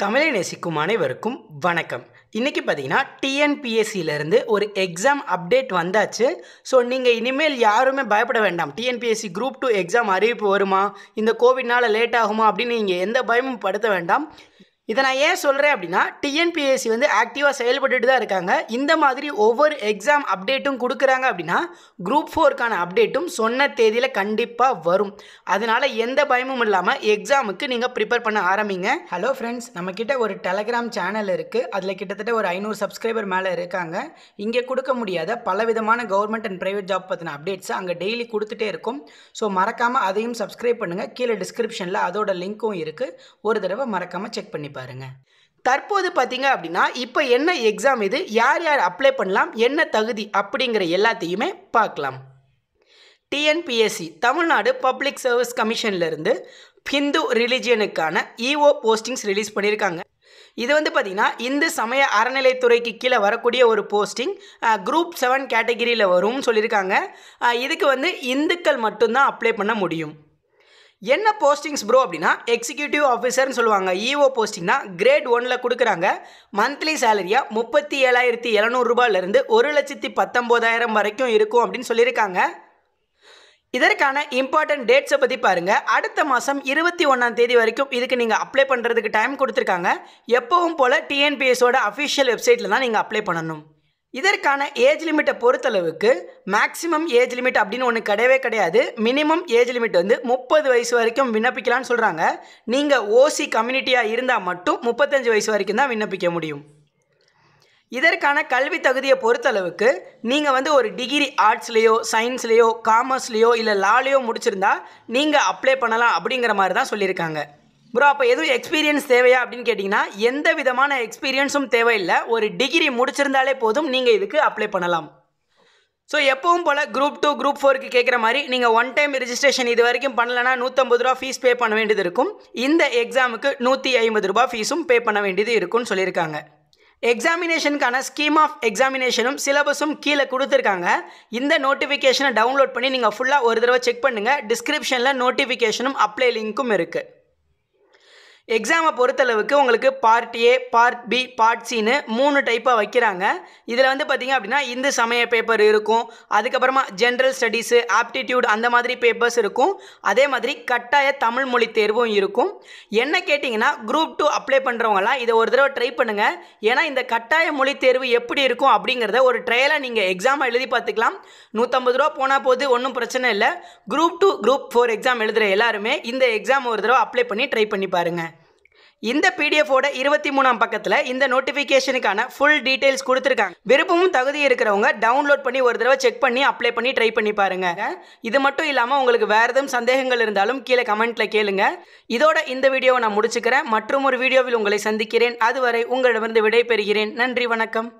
தமிழை நேசிக்கும் அனைவருக்கும் வணக்கம் இன்றைக்கி பார்த்தீங்கன்னா டிஎன்பிஎஸ்சியிலேருந்து ஒரு எக்ஸாம் அப்டேட் வந்தாச்சு ஸோ நீங்கள் இனிமேல் யாருமே பயப்பட வேண்டாம் டிஎன்பிஎஸ்சி குரூப் டூ எக்ஸாம் அறிவிப்பு வருமா இந்த கோவிட்னால் லேட் ஆகுமா அப்படின்னு நீங்கள் எந்த பயமும் படுத்த வேண்டாம் இதை நான் ஏன் சொல்கிறேன் அப்படின்னா டிஎன்பிஎஸ்சி வந்து ஆக்டிவாக செயல்பட்டுட்டு தான் இருக்காங்க இந்த மாதிரி ஒவ்வொரு எக்ஸாம் அப்டேட்டும் கொடுக்குறாங்க அப்படின்னா குரூப் ஃபோருக்கான அப்டேட்டும் சொன்ன தேதியில் கண்டிப்பாக வரும் அதனால் எந்த பயமும் இல்லாமல் எக்ஸாமுக்கு நீங்கள் ப்ரிப்பேர் பண்ண ஆரம்பிங்க ஹலோ ஃப்ரெண்ட்ஸ் நம்மக்கிட்ட ஒரு டெலகிராம் சேனல் இருக்குது அதில் கிட்டத்தட்ட ஒரு ஐநூறு சப்ஸ்கிரைபர் மேலே இருக்காங்க இங்கே கொடுக்க முடியாத பல விதமான கவர்மெண்ட் அண்ட் ப்ரைவேட் ஜாப் பற்றின அப்டேட்ஸை அங்கே டெய்லி கொடுத்துட்டே இருக்கும் ஸோ மறக்காமல் அதையும் சப்ஸ்கிரைப் பண்ணுங்கள் கீழே டிஸ்கிரிப்ஷனில் அதோட லிங்க்கும் இருக்குது ஒரு தடவை மறக்காமல் செக் பண்ணி பாருங்க தற்போது பார்த்தீங்க அப்படின்னா இப்போ என்ன எக்ஸாம் இது யார் யார் அப்ளை பண்ணலாம் என்ன தகுதி அப்படிங்கிற எல்லாத்தையுமே பார்க்கலாம் டிஎன்பிஎஸ்சி தமிழ்நாடு பப்ளிக் சர்வீஸ் கமிஷன்லேருந்து ஹிந்து ரிலிஜியனுக்கான இஓ போஸ்டிங்ஸ் ரிலீஸ் பண்ணியிருக்காங்க இது வந்து பார்த்திங்கன்னா இந்து சமய அறநிலைத்துறைக்கு கீழே வரக்கூடிய ஒரு போஸ்டிங் குரூப் செவன் கேட்டகிரியில் வரும்னு சொல்லியிருக்காங்க இதுக்கு வந்து இந்துக்கள் மட்டும்தான் அப்ளை பண்ண முடியும் என்ன போஸ்டிங்ஸ் ப்ரோ அப்படின்னா எக்ஸிக்யூட்டிவ் ஆஃபீஸர்னு சொல்லுவாங்க இஓ போஸ்டிங்னா கிரேட் ஒனில் கொடுக்குறாங்க மந்த்லி சேலரியாக முப்பத்தி ஏழாயிரத்தி எழுநூறுபாலேருந்து ஒரு லட்சத்தி பத்தொம்போதாயிரம் வரைக்கும் இருக்கும் அப்படின்னு சொல்லியிருக்காங்க இதற்கான இம்பார்ட்டன்ட் டேட்ஸை பற்றி பாருங்கள் அடுத்த மாதம் இருபத்தி ஒன்றாம் தேதி வரைக்கும் இதுக்கு நீங்கள் அப்ளை பண்ணுறதுக்கு டைம் கொடுத்துருக்காங்க எப்பவும் போல் டிஎன்பிஎஸோட அஃபிஷியல் வெப்சைட்டில் தான் நீங்கள் அப்ளை பண்ணணும் இதற்கான ஏஜ் லிமிட்டை பொறுத்தளவுக்கு மேக்ஸிமம் ஏஜ் லிமிட் அப்படின்னு ஒன்று கிடையவே கிடையாது மினிமம் ஏஜ் லிமிட் வந்து முப்பது வயசு வரைக்கும் விண்ணப்பிக்கலாம்னு சொல்கிறாங்க நீங்கள் ஓசி கம்யூனிட்டியாக இருந்தால் மட்டும் முப்பத்தஞ்சு வயசு வரைக்கும் தான் விண்ணப்பிக்க முடியும் இதற்கான கல்வி தகுதியை பொறுத்தளவுக்கு நீங்கள் வந்து ஒரு டிகிரி ஆர்ட்ஸ்லேயோ சயின்ஸ்லேயோ காமர்ஸ்லேயோ இல்லை லாலேயோ முடிச்சிருந்தா நீங்கள் அப்ளை பண்ணலாம் அப்படிங்கிற மாதிரி தான் சொல்லியிருக்காங்க ப்ரோ அப்போ எதுவும் எக்ஸ்பீரியன்ஸ் தேவையா அப்படின்னு கேட்டிங்கன்னா எந்த விதமான எக்ஸ்பீரியன்ஸும் தேவையில்லை ஒரு டிகிரி முடிச்சிருந்தாலே போதும் நீங்கள் இதுக்கு அப்ளை பண்ணலாம் ஸோ எப்பவும் போல் குரூப் டூ குரூப் ஃபோருக்கு கேட்குற மாதிரி நீங்கள் ஒன் டைம் ரிஜிஸ்ட்ரேஷன் இது வரைக்கும் பண்ணலன்னா நூற்றம்பது ரூபா ஃபீஸ் பே பண்ண வேண்டியது இருக்கும் இந்த எக்ஸாமுக்கு நூற்றி ஐம்பது ரூபா ஃபீஸும் பே பண்ண வேண்டியது இருக்கும்னு சொல்லியிருக்காங்க எக்ஸாமினேஷனுக்கான ஸ்கீம் ஆஃப் எக்ஸாமினேஷனும் சிலபஸும் கீழே கொடுத்துருக்காங்க இந்த நோட்டிஃபிகேஷனை டவுன்லோட் பண்ணி நீங்கள் ஃபுல்லாக ஒரு தடவை செக் பண்ணுங்கள் டிஸ்கிரிப்ஷனில் நோட்டிஃபிகேஷனும் அப்ளை லிங்க்கும் இருக்குது எக்ஸாமை பொறுத்தளவுக்கு உங்களுக்கு part A part B part சின்னு மூணு டைப்பாக வைக்கிறாங்க இதில் வந்து பார்த்திங்க அப்படின்னா இந்து சமய பேப்பர் இருக்கும் அதுக்கப்புறமா ஜென்ரல் ஸ்டடீஸு ஆப்டிடியூட் அந்த மாதிரி பேப்பர்ஸ் இருக்கும் அதே மாதிரி கட்டாய தமிழ் மொழி தேர்வும் இருக்கும் என்ன கேட்டிங்கன்னா குரூப் டூ அப்ளை பண்ணுறவங்களாம் இதை ஒரு தடவை ட்ரை பண்ணுங்கள் ஏன்னா இந்த கட்டாய மொழி தேர்வு எப்படி இருக்கும் அப்படிங்கிறத ஒரு ட்ரையலாக நீங்கள் எக்ஸாம் எழுதி பார்த்துக்கலாம் நூற்றம்பது ரூபா போனால் போது ஒன்றும் பிரச்சனை இல்லை group two group four exam எழுதுகிற எல்லாருமே இந்த எக்ஸாம் ஒரு தடவை அப்ளை பண்ணி ட்ரை பண்ணி பாருங்கள் இந்த பிடிஎஃபோட இருபத்தி மூணாம் பக்கத்தில் இந்த நோட்டிஃபிகேஷனுக்கான ஃபுல் டீடைல்ஸ் கொடுத்துருக்காங்க விருப்பமும் தகுதி இருக்கிறவங்க டவுன்லோட் பண்ணி ஒரு தடவை செக் பண்ணி அப்ளை பண்ணி ட்ரை பண்ணி பாருங்க இது மட்டும் இல்லாமல் உங்களுக்கு வேறு எதுவும் சந்தேகங்கள் இருந்தாலும் கீழே கமெண்ட்ல கேளுங்க இதோட இந்த வீடியோவை நான் முடிச்சுக்கிறேன் மற்றும் ஒரு வீடியோவில் உங்களை சந்திக்கிறேன் அதுவரை உங்களிடமிருந்து விடைபெறுகிறேன் நன்றி வணக்கம்